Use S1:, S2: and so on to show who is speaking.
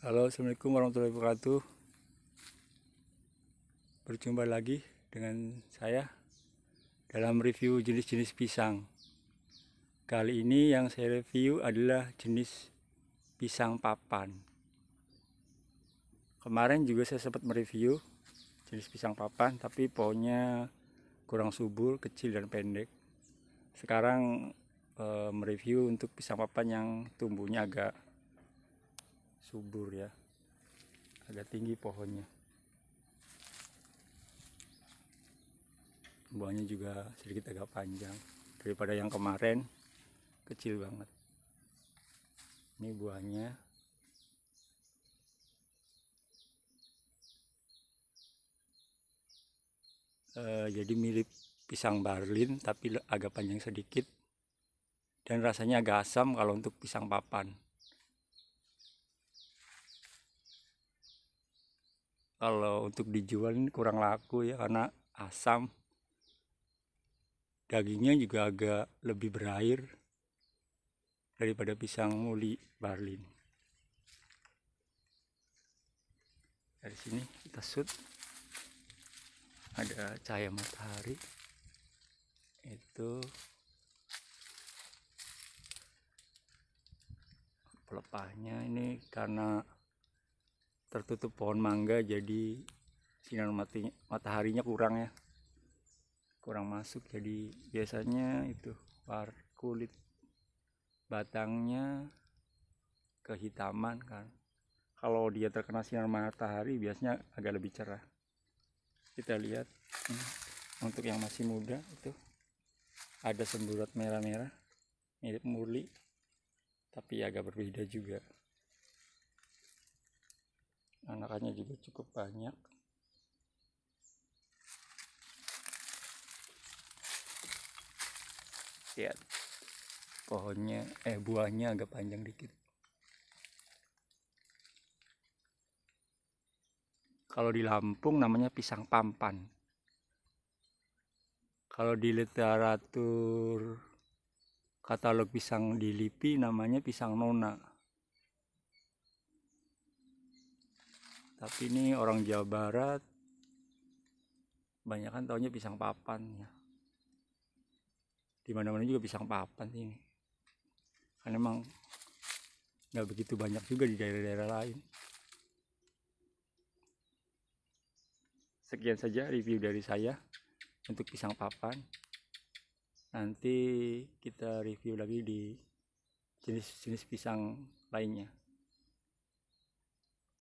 S1: Halo assalamualaikum warahmatullahi wabarakatuh Berjumpa lagi dengan saya Dalam review jenis-jenis pisang Kali ini yang saya review adalah jenis pisang papan Kemarin juga saya sempat mereview jenis pisang papan Tapi pohonnya kurang subur, kecil dan pendek Sekarang eh, mereview untuk pisang papan yang tumbuhnya agak subur ya agak tinggi pohonnya buahnya juga sedikit agak panjang daripada yang kemarin kecil banget ini buahnya e, jadi mirip pisang barlin tapi agak panjang sedikit dan rasanya agak asam kalau untuk pisang papan kalau untuk dijual ini kurang laku ya karena asam dagingnya juga agak lebih berair daripada pisang muli Barlin dari sini kita shoot ada cahaya matahari itu pelepahnya ini karena tertutup pohon mangga jadi sinar mati, mataharinya kurang ya kurang masuk jadi biasanya itu par kulit batangnya kehitaman kan kalau dia terkena sinar matahari biasanya agak lebih cerah kita lihat hmm, untuk yang masih muda itu ada semburat merah-merah mirip murli tapi agak berbeda juga anakannya juga cukup banyak lihat ya, pohonnya eh buahnya agak panjang dikit kalau di Lampung namanya pisang pampan kalau di literatur katalog pisang di LIPI namanya pisang nona tapi ini orang Jawa Barat banyak kan taunya pisang papan ya di mana mana juga pisang papan ini kan emang nggak begitu banyak juga di daerah-daerah lain sekian saja review dari saya untuk pisang papan nanti kita review lagi di jenis-jenis pisang lainnya